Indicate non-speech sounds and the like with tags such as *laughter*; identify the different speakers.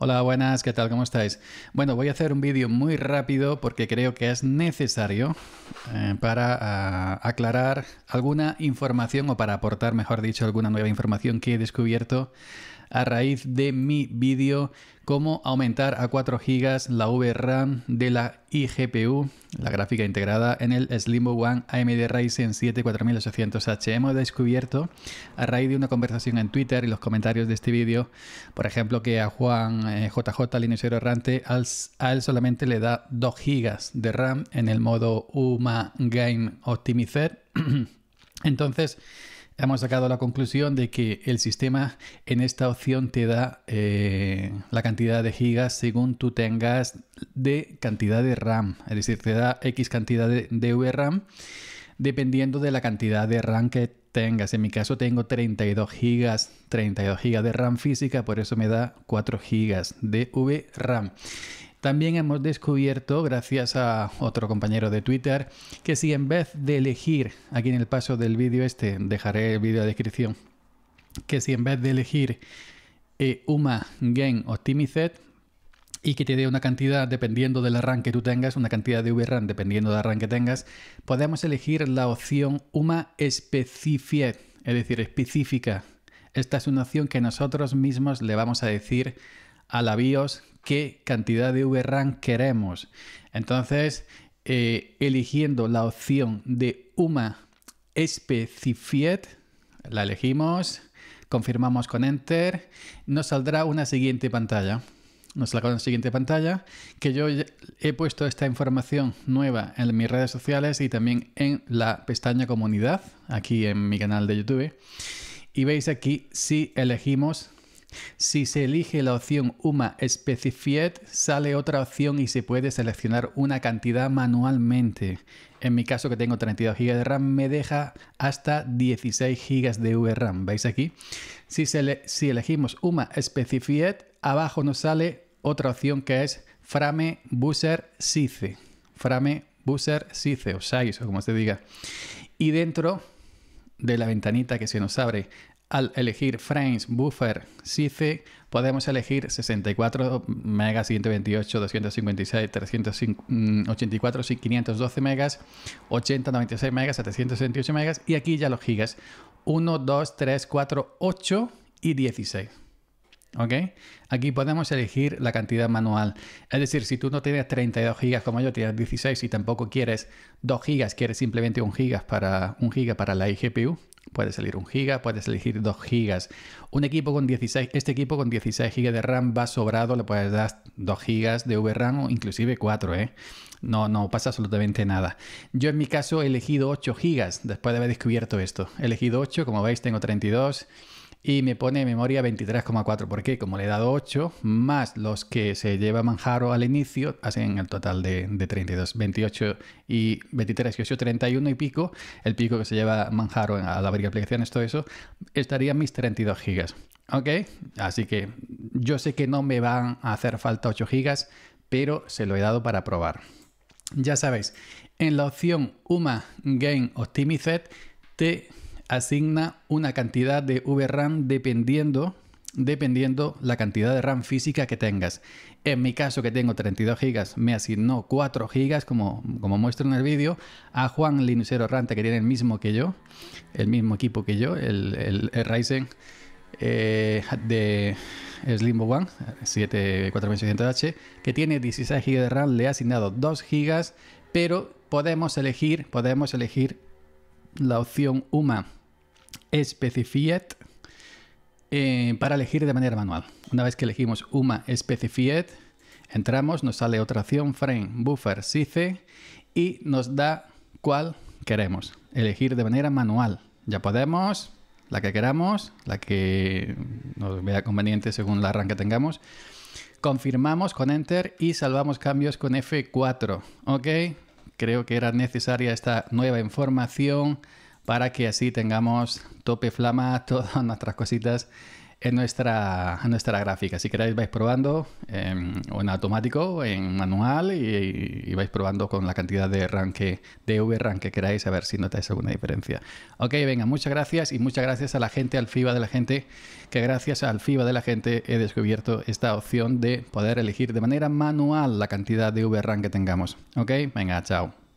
Speaker 1: Hola, buenas, ¿qué tal? ¿Cómo estáis? Bueno, voy a hacer un vídeo muy rápido porque creo que es necesario eh, para ah, aclarar alguna información o para aportar, mejor dicho, alguna nueva información que he descubierto a raíz de mi vídeo cómo aumentar a 4 GB la VRAM de la iGPU, la gráfica integrada en el Slimbo One AMD Ryzen 7 4800H. Hemos descubierto a raíz de una conversación en Twitter y los comentarios de este vídeo, por ejemplo, que a Juan JJ, eh, JJ inicio Errante al, a él solamente le da 2 GB de RAM en el modo UMA Game Optimizer. *clears throat* Entonces, hemos sacado la conclusión de que el sistema en esta opción te da eh, la cantidad de gigas según tú tengas de cantidad de RAM, es decir, te da X cantidad de, de VRAM dependiendo de la cantidad de RAM que tengas. En mi caso tengo 32 gigas, 32 gigas de RAM física, por eso me da 4 gigas de VRAM. También hemos descubierto, gracias a otro compañero de Twitter, que si en vez de elegir, aquí en el paso del vídeo este, dejaré el vídeo de descripción, que si en vez de elegir eh, UMA Gain Optimized y que te dé una cantidad, dependiendo del RAM que tú tengas, una cantidad de VRAM dependiendo del RAM que tengas, podemos elegir la opción UMA Specified, es decir, específica. Esta es una opción que nosotros mismos le vamos a decir a la BIOS qué cantidad de VRAM queremos. Entonces, eh, eligiendo la opción de UMA Specified, la elegimos, confirmamos con Enter, nos saldrá una siguiente pantalla. Nos saldrá una siguiente pantalla que yo he puesto esta información nueva en mis redes sociales y también en la pestaña comunidad, aquí en mi canal de YouTube. Y veis aquí si elegimos si se elige la opción UMA Specified, sale otra opción y se puede seleccionar una cantidad manualmente. En mi caso que tengo 32 GB de RAM me deja hasta 16 GB de VRAM, ¿veis aquí? Si, si elegimos UMA Specified, abajo nos sale otra opción que es Frame Buzzer SICE. Frame Buzzer SICE o SICE o como se diga. Y dentro de la ventanita que se nos abre al elegir frames, buffer, SICE, podemos elegir 64 megas, 128, 256, 384, 512 megas, 80, 96 megas, 768 megas y aquí ya los gigas. 1, 2, 3, 4, 8 y 16. ¿Ok? Aquí podemos elegir la cantidad manual. Es decir, si tú no tienes 32 gigas como yo, tienes 16 y tampoco quieres 2 gigas, quieres simplemente 1 GB para, para la IGPU, puede salir un giga, puedes elegir 2 gigas. Un equipo con 16, este equipo con 16 gigas de RAM va sobrado, le puedes dar 2 gigas de VRAM o inclusive 4, ¿eh? No, no pasa absolutamente nada. Yo en mi caso he elegido 8 gigas después de haber descubierto esto. He elegido 8, como veis tengo 32 y me pone memoria 23,4 porque como le he dado 8 más los que se lleva Manjaro al inicio hacen el total de, 32 28 y 23 y 8 31 y pico el pico que se lleva Manjaro a la aplicaciones todo eso estarían mis 32 gigas ok así que yo sé que no me van a hacer falta 8 gigas pero se lo he dado para probar ya sabéis en la opción UMA Game Optimized te asigna una cantidad de VRAM dependiendo dependiendo la cantidad de RAM física que tengas. En mi caso que tengo 32 GB, me asignó 4 GB como, como muestro en el vídeo. A Juan Linusero Rante, que tiene el mismo que yo, el mismo equipo que yo, el, el, Ryzen eh, de Slimbo One 74600H, que tiene 16 GB de RAM, le ha asignado 2 GB, pero podemos elegir, podemos elegir la opción UMA Specified eh, para elegir de manera manual. Una vez que elegimos UMA Specified, entramos, nos sale otra opción, Frame, Buffer, SICE y nos da cuál queremos. Elegir de manera manual. Ya podemos, la que queramos, la que nos vea conveniente según la arranque que tengamos. Confirmamos con Enter y salvamos cambios con F4. Ok, creo que era necesaria esta nueva información para que así tengamos tope flama, *laughs* todas nuestras cositas en nuestra, nuestra gráfica. Si queráis vais probando en, em, o en automático, en manual y, vais probando con la cantidad de que, de VRAM que queráis a ver si notáis alguna diferencia. Ok, venga, muchas gracias y muchas gracias a la gente, al FIBA de la gente, que gracias al FIBA de la gente he descubierto esta opción de poder elegir de manera manual la cantidad de VRAM que tengamos. Ok, venga, chao.